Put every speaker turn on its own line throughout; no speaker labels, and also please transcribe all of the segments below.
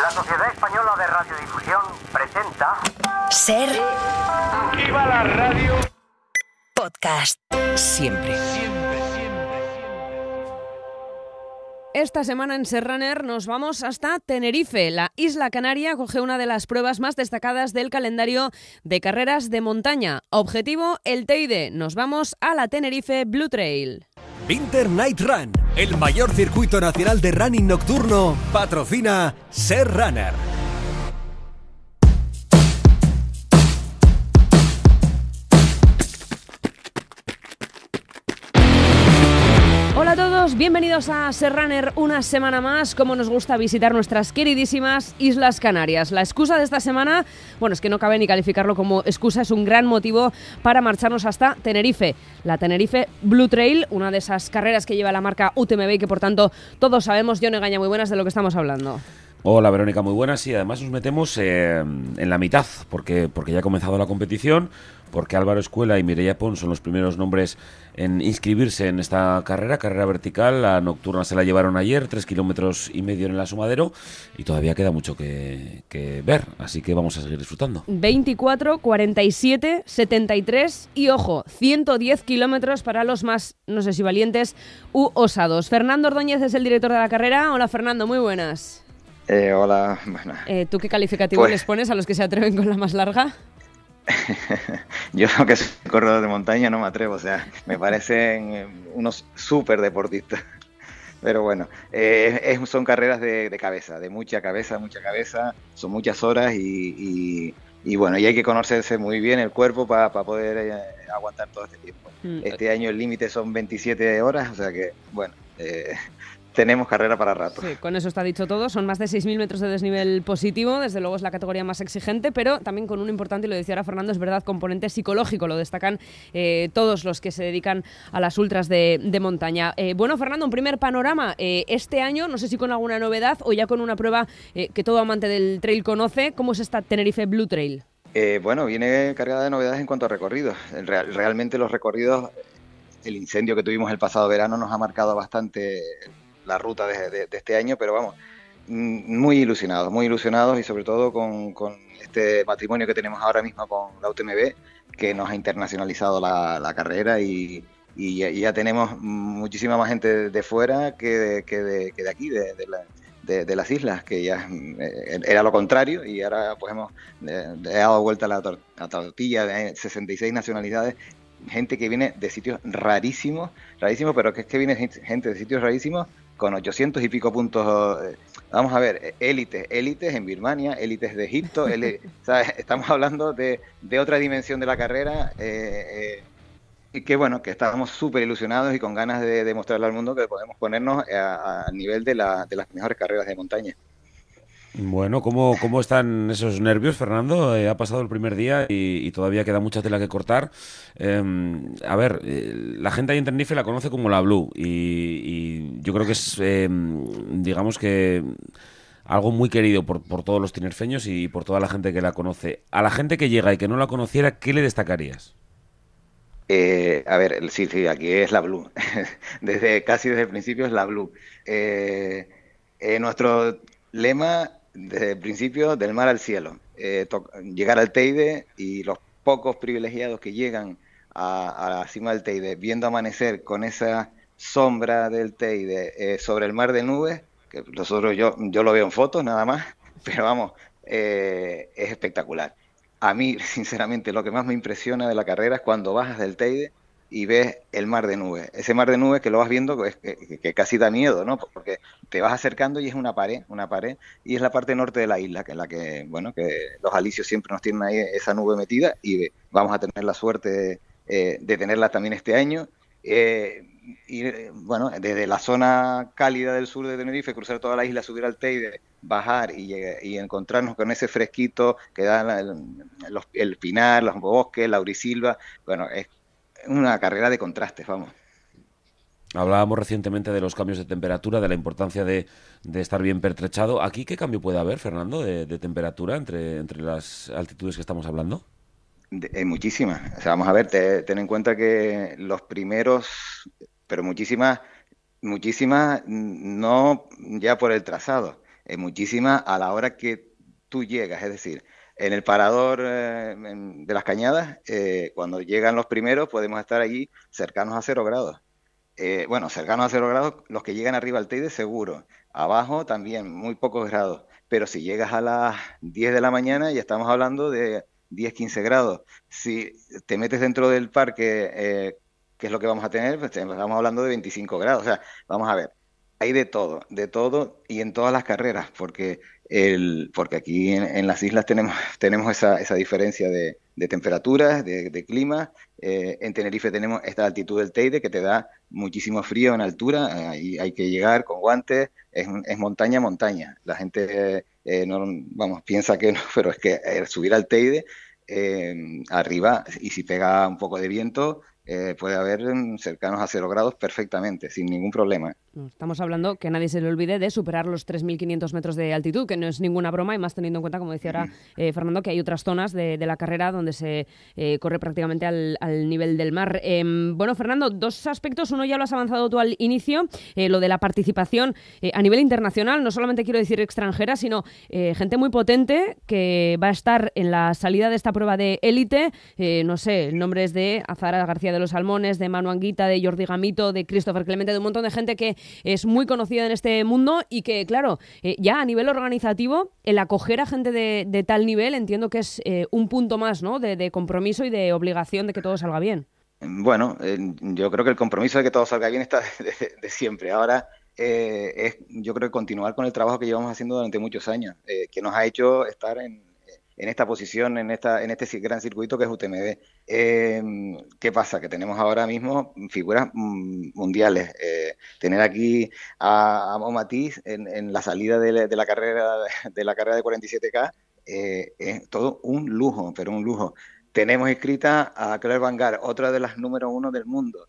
La Sociedad Española de Radiodifusión presenta. Ser. la radio! Podcast. Siempre. Siempre, siempre. Esta semana en Serraner nos vamos hasta Tenerife. La isla canaria coge una de las pruebas más destacadas del calendario de carreras de montaña. Objetivo: el Teide. Nos vamos a la Tenerife Blue Trail.
Winter Night Run, el mayor circuito nacional de running nocturno, patrocina Ser Runner.
Hola a todos, bienvenidos a Serraner una semana más. Como nos gusta visitar nuestras queridísimas Islas Canarias. La excusa de esta semana, bueno, es que no cabe ni calificarlo como excusa, es un gran motivo para marcharnos hasta Tenerife. La Tenerife Blue Trail, una de esas carreras que lleva la marca UTMB y que por tanto todos sabemos, no engaña muy buenas de lo que estamos hablando.
Hola Verónica, muy buenas. Y además nos metemos eh, en la mitad, porque, porque ya ha comenzado la competición, porque Álvaro Escuela y Mireia Pons son los primeros nombres en inscribirse en esta carrera, carrera vertical. La nocturna se la llevaron ayer, tres kilómetros y medio en el asumadero. y todavía queda mucho que, que ver, así que vamos a seguir disfrutando.
24, 47, 73 y ojo, 110 kilómetros para los más, no sé si valientes u osados. Fernando Ordóñez es el director de la carrera. Hola Fernando, muy buenas.
Eh, hola,
eh, ¿Tú qué calificativo pues- les pones a los que se atreven con la más larga?
yo que soy corredor de montaña no me atrevo, o sea, me parecen eh, unos súper deportistas. Pero bueno, eh, son carreras de, cabeza, de mucha cabeza, mucha cabeza, son muchas horas y, y, bueno, y hay que conocerse muy bien el cuerpo para poder aguantar todo este tiempo. Mm. Este año el límite son 27 horas, o sea que, bueno, tenemos carrera para rato.
Sí, con eso está dicho todo. Son más de 6.000 metros de desnivel positivo. Desde luego es la categoría más exigente, pero también con un importante, y lo decía ahora Fernando, es verdad, componente psicológico. Lo destacan eh, todos los que se dedican a las ultras de, montaña. Eh, bueno, Fernando, un primer panorama. Eh, este año, no sé si con alguna novedad o ya con una prueba que todo amante del trail conoce, ¿cómo es esta Tenerife Blue Trail?
bueno, viene cargada de novedades en cuanto a recorridos. realmente los recorridos el incendio que tuvimos el pasado verano nos ha marcado bastante la ruta de, este año, pero vamos, mm, muy ilusionados, muy ilusionados y sobre todo con, este matrimonio que tenemos ahora mismo con la UTMB, que nos ha internacionalizado la, carrera y, ya, tenemos muchísima más gente de fuera que, de, aquí, de, las islas, que ya eh, era lo contrario y ahora pues hemos eh, dado vuelta a la, tortilla de 66 nacionalidades gente que viene de sitios rarísimos, rarísimos, pero que es que viene gente de sitios rarísimos con 800 y pico puntos. Eh, vamos a ver, eh, élites, élites en Birmania, élites de Egipto, estamos hablando de, otra dimensión de la carrera. Eh, y que bueno, que estábamos súper ilusionados y con ganas de demostrarle al mundo que podemos ponernos a nivel de las mejores carreras de montaña.
Bueno, ¿cómo, ¿cómo, están esos nervios, Fernando? Eh, ha pasado el primer día y, todavía queda mucha tela que cortar. Em, a ver, eh, la gente ahí en Tenerife la conoce como la Blue y, yo creo que es, em, digamos que algo muy querido por, por, todos los tinerfeños y por toda la gente que la conoce. A la gente que llega y que no la conociera, ¿qué le destacarías?
Eh, a ver, sí, sí, aquí es la Blue. desde Casi desde el principio es la Blue. nuestro lema desde el principio del mar al cielo, eh, llegar al Teide y los pocos privilegiados que llegan a, la cima del Teide, viendo amanecer con esa sombra del Teide eh, sobre el mar de nubes, que nosotros yo, yo lo veo en fotos nada más, pero vamos, eh, es espectacular. A mí, sinceramente, lo que más me impresiona de la carrera es cuando bajas del Teide y ves el mar de nubes. Ese mar de nubes que lo vas viendo que, que, casi da miedo, ¿no? Porque te vas acercando y es una pared, una pared, y es la parte norte de la isla, que es la que, bueno, que los alicios siempre nos tienen ahí esa nube metida y vamos a tener la suerte eh, de, tenerla también este año. Eh, y bueno, desde la zona cálida del sur de Tenerife, cruzar toda la isla, subir al Teide, bajar y, y encontrarnos con ese fresquito que dan el, pinar, los bosques, la Urisilva, bueno, es una carrera de contrastes, vamos.
Hablábamos recientemente de los cambios de temperatura, de la importancia de, estar bien pertrechado. ¿Aquí qué cambio puede haber, Fernando, de, temperatura entre, las altitudes que estamos hablando?
Eh, muchísimas. vamos a ver, ten en cuenta que los primeros, pero muchísimas, muchísimas no ya por el trazado, es eh, muchísimas a la hora que tú llegas. Es decir, en el parador eh, de las cañadas, eh, cuando llegan los primeros, podemos estar allí cercanos a cero grados. Eh, bueno, cercanos a cero grados, los que llegan arriba al Teide seguro. Abajo también, muy pocos grados. Pero si llegas a las 10 de la mañana, ya estamos hablando de 10, 15 grados. Si te metes dentro del parque, ¿qué es lo que vamos a tener, pues estamos hablando de 25 grados. O sea, vamos a ver, hay de todo, de todo y en todas las carreras, porque porque aquí en, las islas tenemos, tenemos esa, esa diferencia de, de temperaturas, de, clima. Eh, en Tenerife tenemos esta altitud del Teide que te da muchísimo frío en altura, eh, ahí hay que llegar con guantes, es, es montaña, montaña. La gente, eh, vamos, piensa que no, pero es que subir al Teide, arriba, y si pega un poco de viento, eh, puede haber mm, cercanos a cero grados perfectamente, sin ningún problema.
Mm, estamos hablando, que nadie se le olvide, de superar los 3.500 metros de altitud, que no es ninguna broma, y más teniendo en cuenta, como decía ahora eh, Fernando, que hay otras zonas de, la carrera donde se eh, corre prácticamente al, al, nivel del mar. Em, bueno, Fernando, dos aspectos. Uno ya lo has avanzado tú al inicio, lo de la participación a nivel internacional, no solamente quiero decir extranjera, sino gente muy potente que va a estar en la salida de esta prueba de élite. no sé, el nombre es de Azara García de de los Salmones, de Manu Anguita, de Jordi Gamito, de Christopher Clemente, de un montón de gente que es muy conocida en este mundo y que, claro, eh, ya a nivel organizativo, el acoger a gente de, tal nivel entiendo que es eh, un punto más ¿no? de, compromiso y de obligación de que todo salga bien.
Bueno, eh, yo creo que el compromiso de que todo salga bien está de, siempre. Ahora es, yo creo continuar con el trabajo que llevamos haciendo durante muchos años, que nos ha hecho estar en, en esta posición, en, esta, en este gran circuito que es UTMB. Eh, ¿Qué pasa? Que tenemos ahora mismo figuras mm, mundiales. Eh, tener aquí a, a Matiz en, la salida de la, carrera, de la carrera de 47K eh, es todo un lujo, pero un lujo. Tenemos escrita a Claire Vanguard, otra de las número uno del mundo.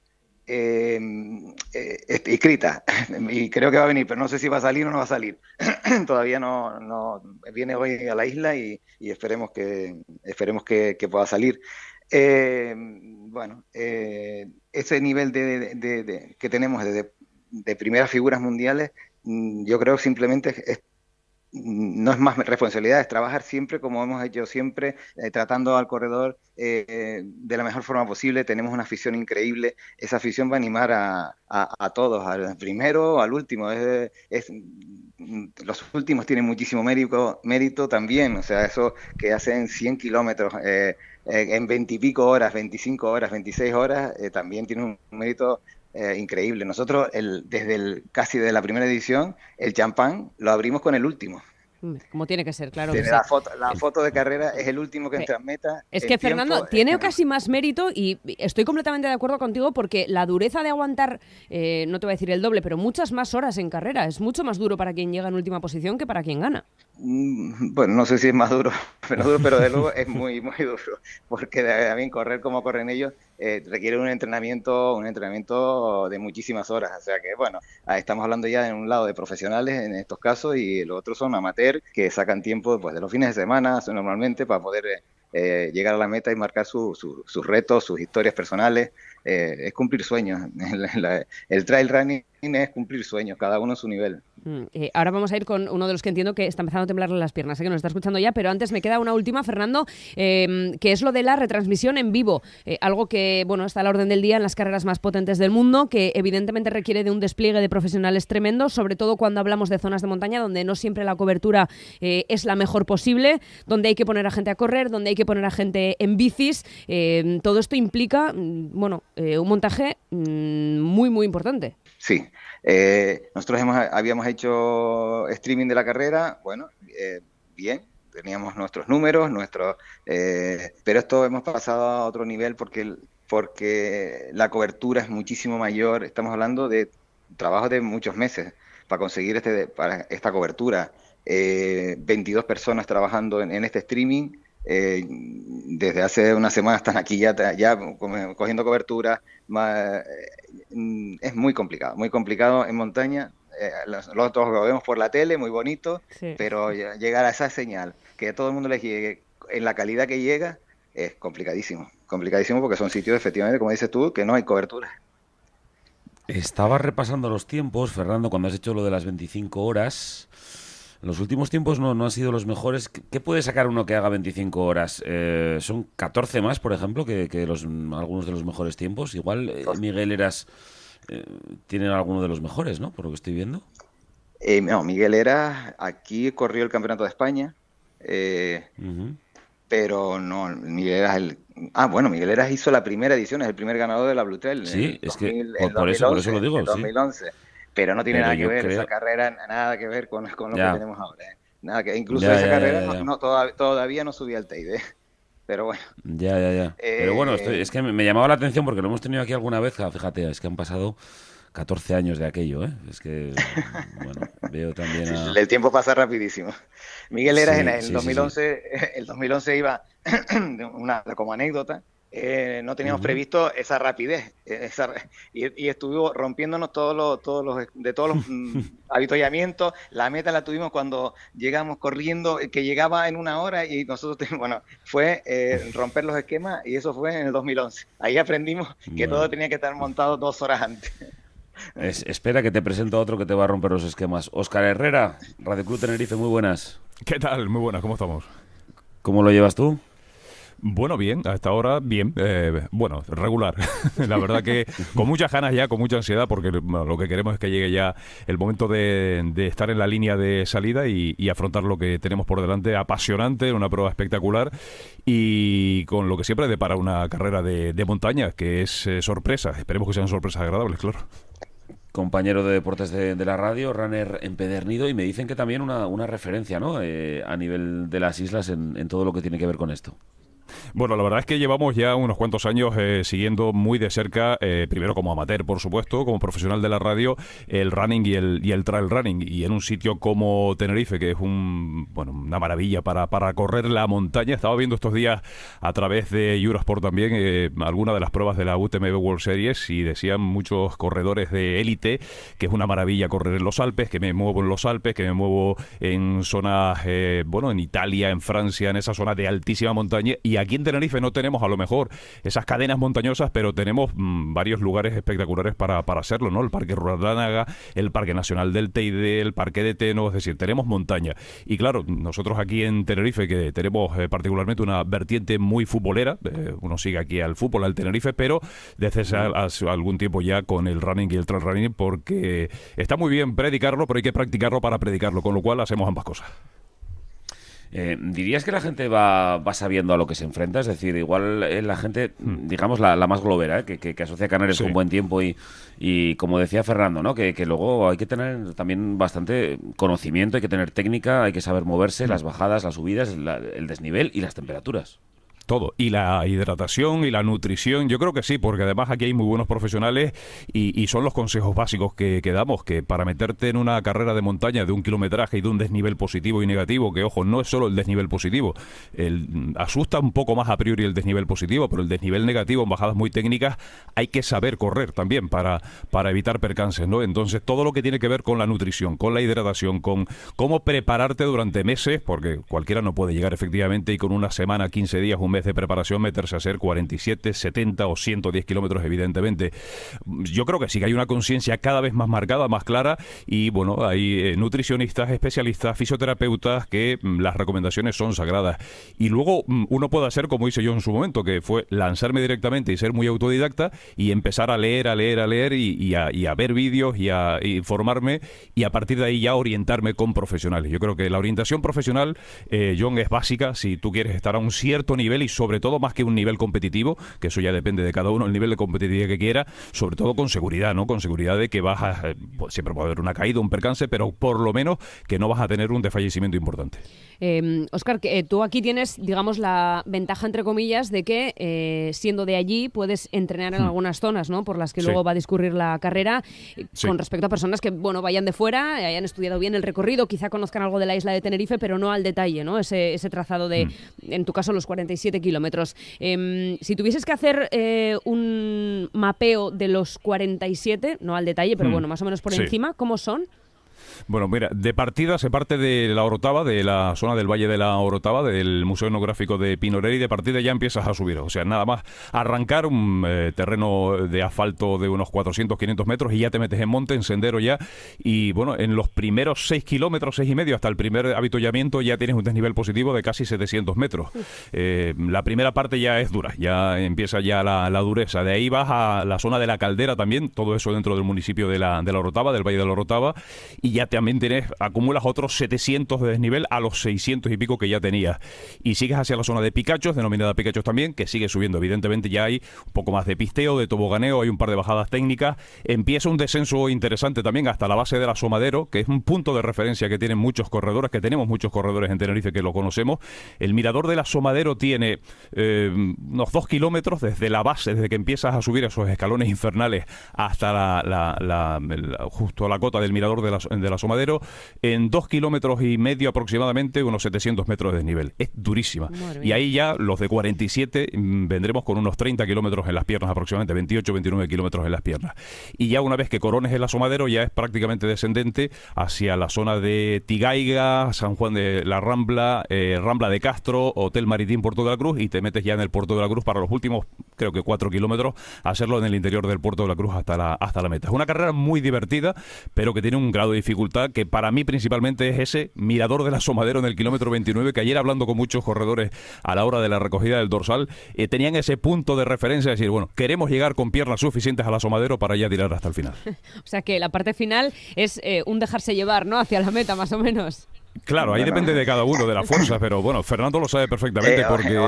Em, eh, escrita y creo que va a venir, pero no sé si va a salir o no va a salir. Todavía no, no, viene hoy a la isla y, esperemos que esperemos que, pueda salir. Em, bueno, eh, ese nivel de, que tenemos de, primeras figuras mundiales, mm, yo creo simplemente es, no es más responsabilidad, es trabajar siempre como hemos hecho siempre, eh, tratando al corredor eh, de la mejor forma posible. Tenemos una afición increíble, esa afición va a animar a, todos, al primero, al último. Es, los últimos tienen muchísimo mérito, mérito también, o sea, eso que hacen 100 kilómetros. Eh, en pico horas, 25 horas, 26 horas, eh, también tiene un mérito eh, increíble. Nosotros, el, desde el, casi de la primera edición, el champán lo abrimos con el último.
Mm, como tiene que ser, claro. la,
foto, de carrera es el último que entra en
meta. Es que Fernando tiene casi más mérito y estoy completamente de acuerdo contigo porque la dureza de aguantar, eh, no te voy a decir el doble, pero muchas más horas en carrera es mucho más duro para quien llega en última posición que para quien gana.
Mm, bueno, no sé si es más duro, pero duro, pero de luego es muy, muy duro, porque también correr como corren ellos eh, requiere un entrenamiento, un entrenamiento de muchísimas horas. O sea que, bueno, ah, estamos hablando ya de un lado de profesionales en estos casos y los otros son amateurs que sacan tiempo pues, de los fines de semana normalmente para poder eh, eh, llegar a la meta y marcar sus retos, sus historias personales. es cumplir sueños. el trail running es cumplir sueño, cada uno a su nivel.
Mm, eh, ahora vamos a ir con uno de los que entiendo que está empezando a temblarle las piernas, sé que nos está escuchando ya, pero antes me queda una última, Fernando, em, que es lo de la retransmisión en vivo, eh, algo que bueno está a la orden del día en las carreras más potentes del mundo, que evidentemente requiere de un despliegue de profesionales tremendo, sobre todo cuando hablamos de zonas de montaña donde no siempre la cobertura eh, es la mejor posible, donde hay que poner a gente a correr, donde hay que poner a gente en bicis. Em, todo esto implica, mm, bueno, un montaje mm, muy, muy importante.
Sí. Eh, nosotros hemos, habíamos hecho streaming de la carrera, bueno, eh, bien, teníamos nuestros números, nuestros, eh, pero esto hemos pasado a otro nivel porque, porque la cobertura es muchísimo mayor. Estamos hablando de trabajo de muchos meses para conseguir este, para esta cobertura. 22 personas trabajando en este streaming eh, desde hace una semana están aquí ya, ya cogiendo cobertura. Eh, es muy complicado, muy complicado en montaña. nosotros eh, lo vemos por la tele, muy bonito, pero llegar a esa señal, que todo el mundo les llegue en la calidad que llega, es complicadísimo. Complicadísimo porque son sitios, efectivamente, como dices tú, que no hay cobertura.
Estaba repasando los tiempos, Fernando, cuando has hecho lo de las 25 horas los últimos tiempos no, no han sido los mejores. ¿Qué puede sacar uno que haga 25 horas? Eh, ¿Son 14 más, por ejemplo, que, los, algunos de los mejores tiempos? Igual eh, Miguel Eras eh,
tiene alguno de los mejores, ¿no? Por lo que estoy viendo. no, Miguel Eras aquí corrió el Campeonato de España. Pero no, Miguel Eras el Ah, bueno, Miguel Eras hizo la primera edición, es el primer ganador de la Blue Trail. Sí, es que por, eso, por eso lo digo. En 2011 pero no tiene nada que ver esa carrera, nada que ver con, lo que tenemos ahora. incluso esa carrera todavía no subía al Teide. ¿eh? Pero bueno. Ya,
ya, ya. pero bueno, eh, es que me, llamaba la atención porque lo hemos tenido aquí alguna vez. Fíjate, es que han pasado 14 años de aquello, ¿eh? Es que, bueno, veo también El
tiempo pasa rapidísimo. Miguel era en el 2011, el 2011 iba, una, como anécdota, eh, no teníamos previsto esa rapidez eh, y, y, estuvo rompiéndonos todos los, todos los, de todos los mm, avituallamientos. La meta la tuvimos cuando llegamos corriendo, eh, que llegaba en una hora y nosotros, bueno, fue romper los esquemas y eso fue en el 2011. Ahí aprendimos que todo tenía que estar montado dos horas antes.
espera que te presento a otro que te va a romper los esquemas. Óscar Herrera, Radio Club Tenerife, muy
buenas. ¿Qué tal? Muy buenas, ¿cómo estamos?
¿Cómo lo llevas tú?
Bueno, bien, hasta ahora bien, eh, bueno, regular. la verdad que con muchas ganas ya, con mucha ansiedad, porque lo que queremos es que llegue ya el momento de, estar en la línea de salida y, afrontar lo que tenemos por delante, apasionante, una prueba espectacular y con lo que siempre depara una carrera de, montaña, que es eh, sorpresa. Esperemos que sean sorpresas agradables, claro
compañero de deportes de, la radio, runner empedernido, y me dicen que también una, referencia ¿no? Eh, a nivel de las islas en todo lo que tiene que ver con esto.
Bueno, la verdad es que llevamos ya unos cuantos años eh, siguiendo muy de cerca, eh, primero como amateur, por supuesto, como profesional de la radio, el running y el, y el trail running. Y en un sitio como Tenerife, que es un, bueno, una maravilla para, para correr la montaña, estaba viendo estos días a través de Eurosport también eh, algunas de las pruebas de la UTMB World Series y decían muchos corredores de élite que es una maravilla correr en los Alpes, que me muevo en los Alpes, que me muevo en zonas, eh, bueno, en Italia, en Francia, en esa zona de altísima montaña y aquí en Tenerife no tenemos a lo mejor esas cadenas montañosas, pero tenemos mm, varios lugares espectaculares para, para, hacerlo, ¿no? El Parque Rural Dánaga, el Parque Nacional del Teide, el Parque de Teno, es decir, tenemos montaña. Y claro, nosotros aquí en Tenerife, que tenemos eh, particularmente una vertiente muy futbolera, eh, uno sigue aquí al fútbol, al Tenerife, pero desde hace, algún tiempo ya con el running y el trail running, porque está muy bien predicarlo, pero hay que practicarlo para predicarlo, con lo cual hacemos ambas cosas. Eh, ¿Dirías que la gente va, sabiendo a lo que se enfrenta? Es decir, igual
eh, la gente, hmm. digamos, la, la más globera, eh, que, asocia Canarias con buen tiempo y, y, como decía Fernando, ¿no? Que, luego hay que tener también bastante conocimiento, hay que tener técnica, hay
que saber moverse, hmm. las bajadas, las subidas, el desnivel y las temperaturas todo. Y la hidratación y la nutrición, yo creo que sí, porque además aquí hay muy buenos profesionales y, son los consejos básicos que, damos, que para meterte en una carrera de montaña de un kilometraje y de un desnivel positivo y negativo, que ojo, no es solo el desnivel positivo, el, asusta un poco más a priori el desnivel positivo, pero el desnivel negativo en bajadas muy técnicas hay que saber correr también para, para evitar percances, ¿no? Entonces todo lo que tiene que ver con la nutrición, con la hidratación, con cómo prepararte durante meses, porque cualquiera no puede llegar efectivamente y con una semana, 15 días, un mes, de preparación meterse a hacer 47, 70 o 110 kilómetros, evidentemente. Yo creo que sí que hay una conciencia cada vez más marcada, más clara, y bueno, hay eh, nutricionistas, especialistas, fisioterapeutas que mm, las recomendaciones son sagradas. Y luego mm, uno puede hacer como hice yo en su momento, que fue lanzarme directamente y ser muy autodidacta y empezar a leer, a leer, a leer y, a, ver vídeos y a informarme y a partir de ahí ya orientarme con profesionales. Yo creo que la orientación profesional, eh, John, es básica si tú quieres estar a un cierto nivel y sobre todo más que un nivel competitivo, que eso ya depende de cada uno, el nivel de competitividad que quiera, sobre todo con seguridad, ¿no? Con seguridad de que vas a, eh, pues, siempre puede haber una caída, un percance, pero por lo menos que no vas a tener un desfallecimiento importante.
Em, eh, Oscar, que, tú aquí tienes, digamos, la ventaja, entre comillas, de que eh, siendo de allí puedes entrenar en hmm. algunas zonas, ¿no? Por las que luego va a discurrir la carrera, eh, con respecto a personas que, bueno, vayan de fuera, hayan estudiado bien el recorrido, quizá conozcan algo de la isla de Tenerife, pero no al detalle, ¿no? Ese, ese trazado de, hmm. en tu caso, los 47 kilómetros. Em, si tuvieses que hacer eh, un mapeo de los 47, no al detalle, pero hmm. bueno, más o menos por encima, ¿cómo son?
Bueno, mira, de partida se parte de la Orotava, de la zona del Valle de la Orotava, del Museo Etnográfico de y de partida ya empiezas a subir. O sea, nada más arrancar un eh, terreno de asfalto de unos 400, 500 metros y ya te metes en monte, en sendero ya. Y bueno, en los primeros 6 kilómetros, 6 y medio, hasta el primer avituallamiento ya tienes un desnivel positivo de casi 700 metros. Eh, la primera parte ya es dura, ya empieza ya la, dureza. De ahí vas a la zona de la caldera también, todo eso dentro del municipio de la, de la Orotava, del Valle de la Orotava, y ya también tienes, acumulas otros 700 de desnivel a los 600 y pico que ya tenías. Y sigues hacia la zona de Picachos, denominada Picachos también, que sigue subiendo. Evidentemente ya hay un poco más de pisteo, de toboganeo, hay un par de bajadas técnicas. Empieza un descenso interesante también hasta la base de la Somadero, que es un punto de referencia que tienen muchos corredores, que tenemos muchos corredores en Tenerife que lo conocemos. El mirador de la Somadero tiene eh, unos dos kilómetros desde la base, desde que empiezas a subir esos escalones infernales hasta la, justo a la cota del mirador de la, de la asomadero en dos kilómetros y medio aproximadamente, unos 700 metros de desnivel. Es durísima. Y ahí ya los de 47 mm, vendremos con unos 30 kilómetros en las piernas aproximadamente, 28, 29 kilómetros en las piernas. Y ya una vez que corones el asomadero, ya es prácticamente descendente hacia la zona de Tigaiga, San Juan de la Rambla, eh, Rambla de Castro, Hotel Maritín Puerto de la Cruz y te metes ya en el Puerto de la Cruz para los últimos, creo que cuatro kilómetros, hacerlo en el interior del Puerto de la Cruz hasta la, hasta la meta. Es una carrera muy divertida, pero que tiene un grado de dificultad que para mí principalmente es ese mirador del asomadero en el kilómetro 29, que ayer hablando con muchos corredores a la hora de la recogida del dorsal, eh, tenían ese punto de referencia de decir, bueno, queremos llegar con piernas suficientes al asomadero para ya tirar hasta el final.
o sea que la parte final es eh, un dejarse llevar, ¿no? Hacia la meta, más o menos.
Claro, ahí depende de cada uno, de las fuerzas, pero bueno, Fernando lo sabe perfectamente eh, porque... Yo,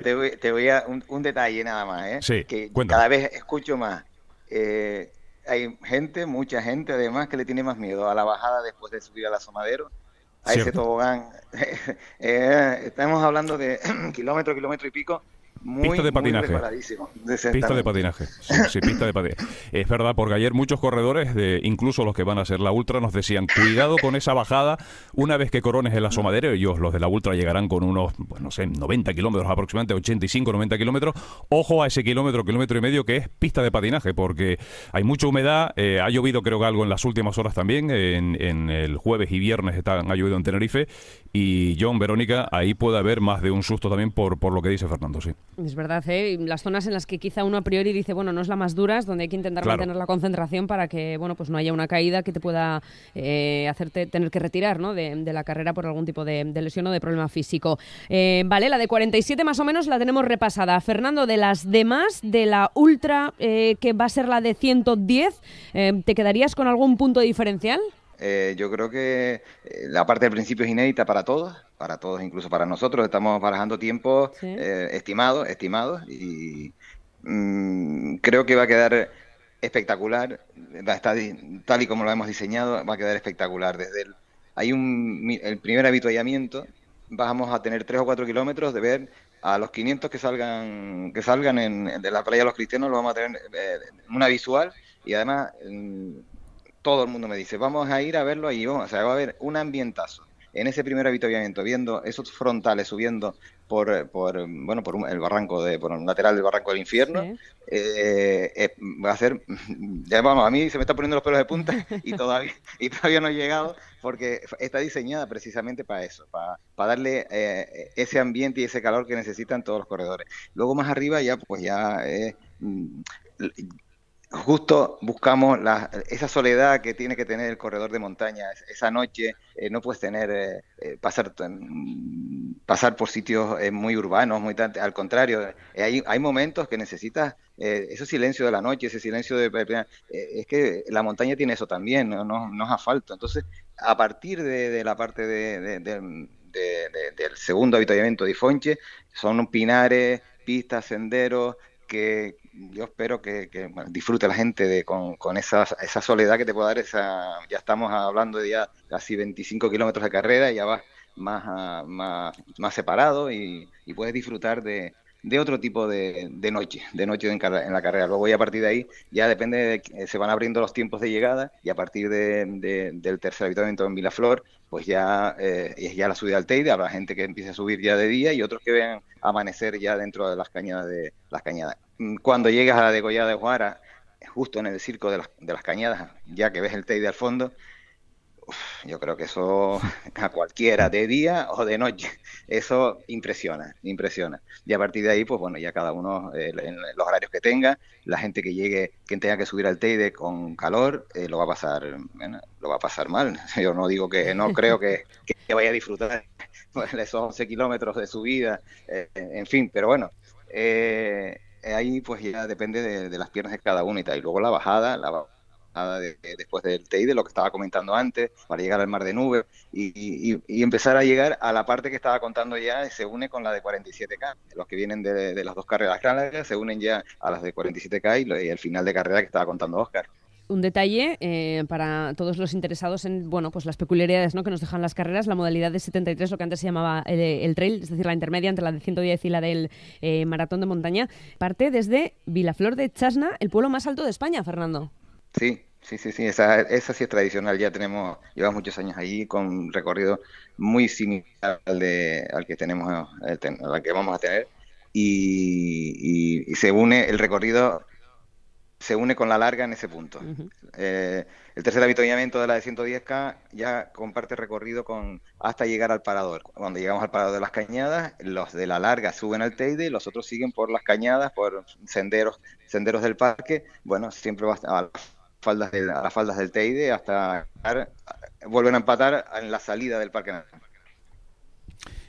te, voy, a un, detalle nada más, ¿eh? que cada vez escucho más hay gente, mucha gente además, que le tiene más miedo a la bajada después de subir al asomadero, a ese tobogán. Eh, estamos hablando de kilómetro, kilómetro y pico, pista de patinaje. Pista de
patinaje. Sí, pista de patinaje. Es verdad, porque ayer muchos corredores, de, incluso los que van a hacer la ultra, nos decían, cuidado con esa bajada, una vez que corones el asomadero, ellos, los de la ultra, llegarán con unos, pues, no sé, 90 kilómetros, aproximadamente 85, 90 kilómetros. Ojo a ese kilómetro, kilómetro y medio que es pista de patinaje, porque hay mucha humedad, eh, ha llovido creo que algo en las últimas horas también, en, el jueves y viernes están, ha llovido en Tenerife, y John, Verónica, ahí puede haber más de un susto también por, por lo que dice Fernando, sí.
Es verdad, ¿eh? las zonas en las que quizá uno a priori dice, bueno, no es la más dura, es donde hay que intentar mantener la concentración para que, bueno, pues no haya una caída que te pueda eh, hacerte tener que retirar, ¿no? de, la carrera por algún tipo de, lesión o de problema físico. Eh, vale, la de 47 más o menos la tenemos repasada. Fernando, de las demás, de la ultra eh, que va a ser la de 110, eh, ¿te quedarías con algún punto diferencial?
Eh, yo creo que eh, la parte del principio es inédita para todos, para todos, incluso para nosotros. Estamos barajando tiempos eh, estimados, estimados, y mm, creo que va a quedar espectacular, está, tal y como lo hemos diseñado, va a quedar espectacular. Desde hay un, el primer habituallamiento, vamos a tener tres o cuatro kilómetros de ver a los 500 que salgan que salgan en, de la playa de los cristianos, lo vamos a tener una visual y además mm, todo el mundo me dice, vamos a ir a verlo allí, vamos, o sea, va a haber un ambientazo. En ese primer avituallamiento, viendo esos frontales subiendo por, bueno, por un, el barranco de, por lateral del barranco del infierno, eh, eh, va a ser, ya vamos, a mí se me está poniendo los pelos de punta y todavía, y todavía no he llegado porque está diseñada precisamente para eso, para, darle eh, ese ambiente y ese calor que necesitan todos los corredores. Luego más arriba ya, pues ya justo buscamos esa soledad que tiene que tener el corredor de montaña. Esa noche eh, no puedes tener, eh, eh, pasar, pasar por sitios muy urbanos, muy al contrario, hay, hay momentos que necesitas ese silencio de la noche, ese silencio de... es que la montaña tiene eso también, no, no, no es asfalto. Entonces, a partir de, la parte de, del segundo habitamiento de Fonche son pinares, pistas, senderos, que, yo espero que, disfrute la gente de, con, esa, soledad que te puede dar esa, ya estamos hablando de ya casi 25 kilómetros de carrera ya vas ah, más, más, separado y, puedes disfrutar de, otro tipo de, noche, de noche en, la carrera. Luego ya a partir de ahí ya depende, de, eh, se van abriendo los tiempos de llegada y a partir de, del tercer habitamiento en Vilaflor, pues ya eh, es ya la subida al Teide, habrá gente que empiece a subir ya de día y otros que vean amanecer ya dentro de las cañadas de las cañadas cuando llegas a la degollada de Juara, justo en el circo de las, cañadas, ya que ves el Teide al fondo, yo creo que eso a cualquiera, de día o de noche, eso impresiona, impresiona. Y a partir de ahí, pues bueno, ya cada uno, eh, en los horarios que tenga, la gente que llegue, quien tenga que subir al Teide con calor, eh, lo va a pasar, lo va a pasar mal. Yo no digo que, no creo que, vaya a disfrutar esos 11 kilómetros de subida, eh, en fin, pero bueno. Eh, eh, ahí pues ya depende de, las piernas de cada uno y luego la bajada, la bajada después del TI, de lo que estaba comentando antes, para llegar al mar de nubes y, empezar a llegar a la parte que estaba contando ya, se une con la de 47K. Los que vienen de, las dos carreras grandes se unen ya a las de 47K y, y el final de carrera que estaba contando Oscar
un detalle eh, para todos los interesados en bueno, pues las peculiaridades que nos dejan las carreras. La modalidad de 73, lo que antes se llamaba eh, el, trail, es decir, la intermedia entre la de 110 y la del eh, maratón de montaña, parte desde Vilaflor de Chasna, el pueblo más alto de España, Fernando.
Sí, Sí, sí, sí, esa, esa sí es tradicional, ya tenemos, llevamos muchos años allí con un recorrido muy similar al, de, al que tenemos, al, que vamos a tener y se une el recorrido se une con la larga en ese punto. Eh, el tercer avituallamiento de la de 110K ya comparte recorrido con hasta llegar al parador. Cuando llegamos al parador de las cañadas, los de la larga suben al Teide los otros siguen por las cañadas, por senderos, senderos del parque. Bueno, siempre va a las faldas, a las faldas del Teide hasta vuelven a empatar en la salida del parque nacional.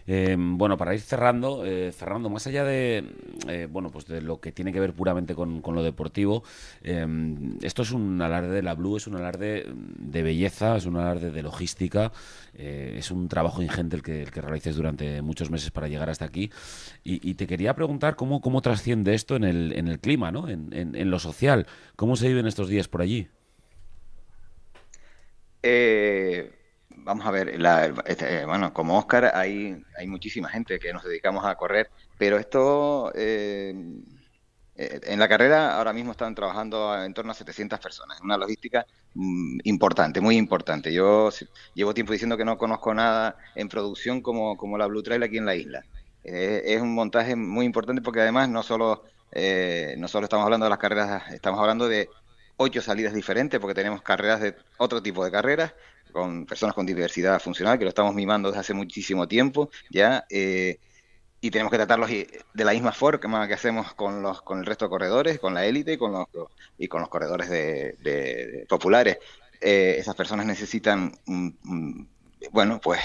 Em, bueno, para ir cerrando, eh, cerrando más allá de eh, bueno, pues de lo que tiene que ver puramente con, lo deportivo, em, esto es un alarde de la Blue, es un alarde de belleza, es un alarde de logística, eh, es un trabajo ingente el que, realices durante muchos meses para llegar hasta aquí. Y, te quería preguntar cómo, cómo trasciende esto en el, clima, ¿no? En, en lo social. ¿Cómo se viven estos días por allí?
Eh vamos a ver, este, eh, bueno, como Oscar hay, hay muchísima gente que nos dedicamos a correr, pero esto, eh, eh, en la carrera ahora mismo están trabajando en torno a 700 personas, una logística mm, importante, muy importante. Yo llevo tiempo diciendo que no conozco nada en producción como, como la Blue Trail aquí en la isla. es un montaje muy importante porque además no solo, no solo estamos hablando de las carreras, estamos hablando de ocho salidas diferentes porque tenemos carreras de otro tipo de carreras, con personas con diversidad funcional, que lo estamos mimando desde hace muchísimo tiempo, ¿ya? Eh, y tenemos que tratarlos de la misma forma que hacemos con los con el resto de corredores, con la élite y con los, y con los corredores de, populares. Eh, esas personas necesitan, mm, mm, bueno, pues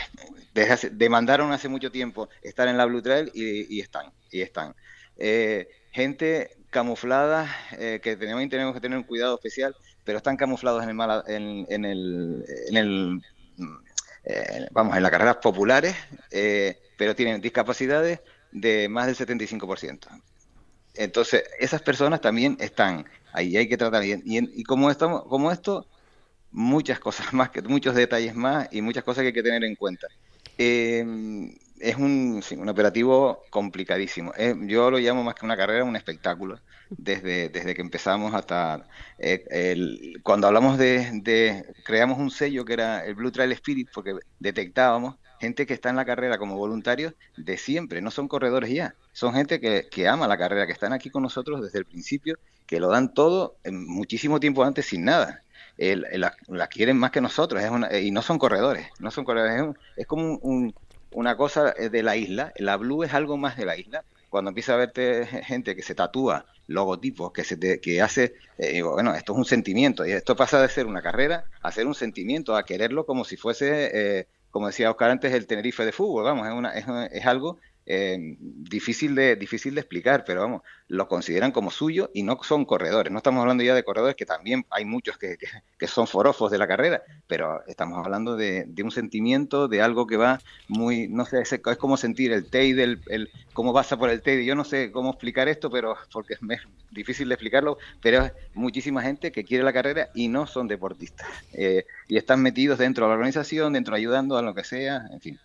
desde demandaron hace mucho tiempo estar en la Blue Trail y, están, y están. Eh, gente camufladas, eh, que tenemos, tenemos que tener un cuidado especial, pero están camuflados en el, mala, en, en el, en el eh, vamos, en las carreras populares, eh, pero tienen discapacidades de más del 75%. Entonces, esas personas también están ahí, hay que tratar. Y, y, como, estamos, como esto, muchas cosas más, que, muchos detalles más y muchas cosas que hay que tener en cuenta. Eh, es un, operativo complicadísimo. Eh, yo lo llamo más que una carrera, un espectáculo, desde, desde que empezamos hasta... Eh, cuando hablamos de, de, Creamos un sello que era el Blue Trail Spirit porque detectábamos gente que está en la carrera como voluntarios de siempre, no son corredores ya, son gente que, ama la carrera, que están aquí con nosotros desde el principio, que lo dan todo en muchísimo tiempo antes sin nada la, quieren más que nosotros, eh, y no son corredores, no son corredores, es, como un, una cosa eh, de la isla, la Blue es algo más de la isla, cuando empieza a verte gente que se tatúa logotipos, que se que hace, eh, bueno, esto es un sentimiento, y esto pasa de ser una carrera a ser un sentimiento, a quererlo como si fuese, como decía Oscar antes, el Tenerife de fútbol, vamos, es, una, es, es algo eh, difícil, de, difícil de explicar, pero vamos, lo consideran como suyo y no son corredores. No estamos hablando ya de corredores, que también hay muchos que, son forofos de la carrera, pero estamos hablando de, un sentimiento, de algo que va muy, no sé, es, como sentir el Teide, del el, cómo pasa por el Teide. Yo no sé cómo explicar esto, pero porque es, difícil de explicarlo, pero es muchísima gente que quiere la carrera y no son deportistas. Eh, y están metidos dentro de la organización, dentro ayudando a lo que sea, en fin.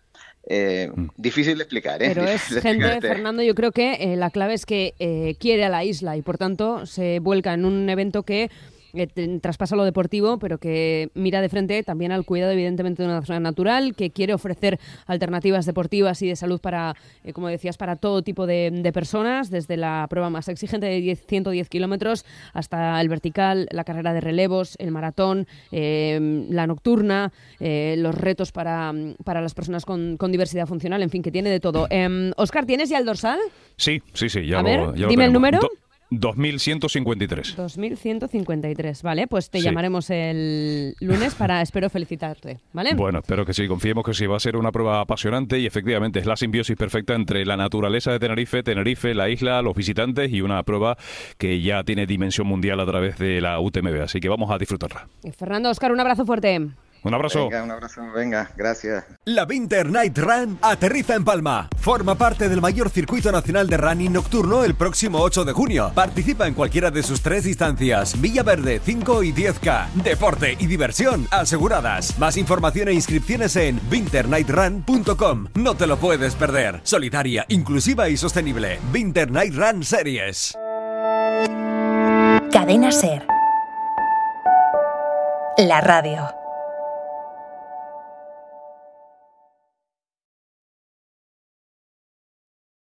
Eh, mm. difícil de explicar, ¿eh? Pero es gente, Fernando,
yo creo que eh, la clave es que eh, quiere a la isla y por tanto se vuelca en un evento que eh, traspasa lo deportivo, pero que mira de frente también al cuidado, evidentemente, de una zona natural, que quiere ofrecer alternativas deportivas y de salud para, eh, como decías, para todo tipo de, personas, desde la prueba más exigente de 110 kilómetros hasta el vertical, la carrera de relevos, el maratón, em, la nocturna, eh, los retos para, las personas con, diversidad funcional, en fin, que tiene de todo. Oscar, em, ¿tienes ya el dorsal?
Sí, sí, sí. Ya lo, ver, dime el número. 2153.
2153, vale. Pues te llamaremos el lunes para, espero, felicitarte, ¿vale?
Bueno, espero que sí. Confiemos que sí. Va a ser una prueba apasionante y efectivamente es la simbiosis perfecta entre la naturaleza de Tenerife, Tenerife, la isla, los visitantes y una prueba que ya tiene dimensión mundial a través de la UTMB. Así que vamos a disfrutarla.
Fernando, Oscar, un abrazo fuerte.
Un abrazo. Venga, un abrazo. Venga, gracias. La Winter
Night Run aterriza en Palma. Forma parte del mayor circuito nacional de running nocturno el próximo 8 de junio. Participa en cualquiera de sus tres distancias: Verde 5 y 10K. Deporte y diversión aseguradas. Más información e inscripciones en winternightrun.com. No te lo puedes perder. Solitaria, inclusiva y sostenible. Winter Night Run Series.
Cadena Ser. La radio.